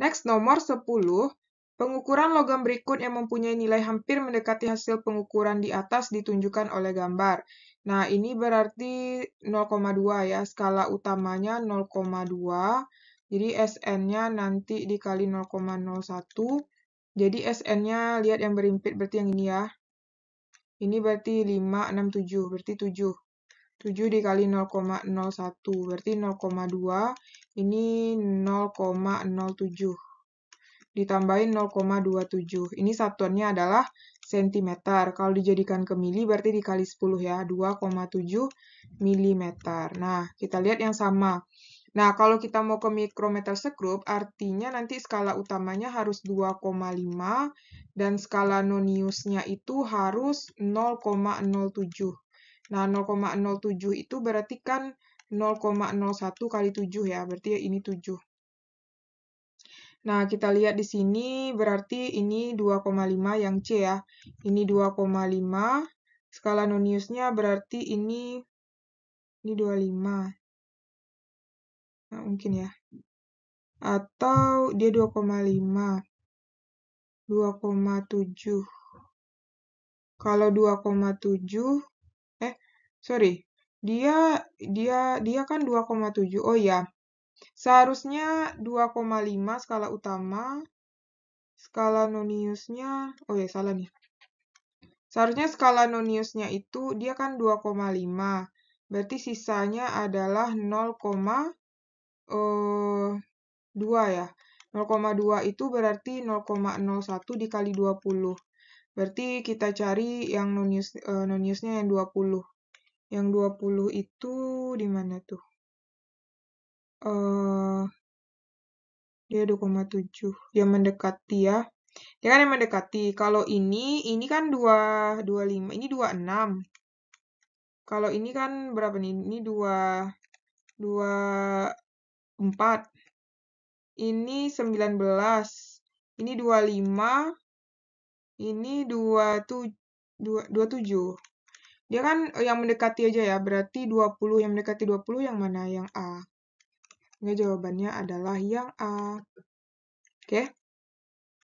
Next, nomor 10. Pengukuran logam berikut yang mempunyai nilai hampir mendekati hasil pengukuran di atas ditunjukkan oleh gambar. Nah, ini berarti 0,2 ya. Skala utamanya 0,2. Jadi, SN-nya nanti dikali 0,01. Jadi, SN-nya lihat yang berimpit berarti yang ini ya. Ini berarti 5, 6, 7. Berarti 7. 7 dikali 0,01 berarti 0,2 ini 0,07 ditambahin 0,27 ini satuannya adalah cm kalau dijadikan ke mili berarti dikali 10 ya 2,7 mm nah kita lihat yang sama Nah, kalau kita mau ke mikrometer sekrup, artinya nanti skala utamanya harus 2,5 dan skala noniusnya itu harus 0,07. Nah, 0,07 itu berarti kan 0,01 kali 7 ya, berarti ya ini 7. Nah, kita lihat di sini berarti ini 2,5 yang C ya. Ini 2,5. Skala noniusnya berarti ini ini 25. Nah, mungkin ya. Atau dia 2,5. 2,7. Kalau 2,7 sorry dia dia dia kan 2,7 oh ya seharusnya 2,5 skala utama skala noniusnya oh ya salah nih seharusnya skala noniusnya itu dia kan 2,5 berarti sisanya adalah 0,2 eh, ya 0,2 itu berarti 0,01 dikali 20 berarti kita cari yang nonius eh, noniusnya yang 20 yang 20 itu di mana tuh? Eh uh, dia 2,7. Dia mendekati ya. Dia kan yang mendekati. Kalau ini, ini kan 2, 25. Ini 26. Kalau ini kan berapa nih? Ini 2, 2, 4. Ini 19. Ini 25. Ini 27. 27. Dia kan eh, yang mendekati aja ya, berarti 20 yang mendekati 20 yang mana? Yang A. Ini jawabannya adalah yang A. Oke. Okay.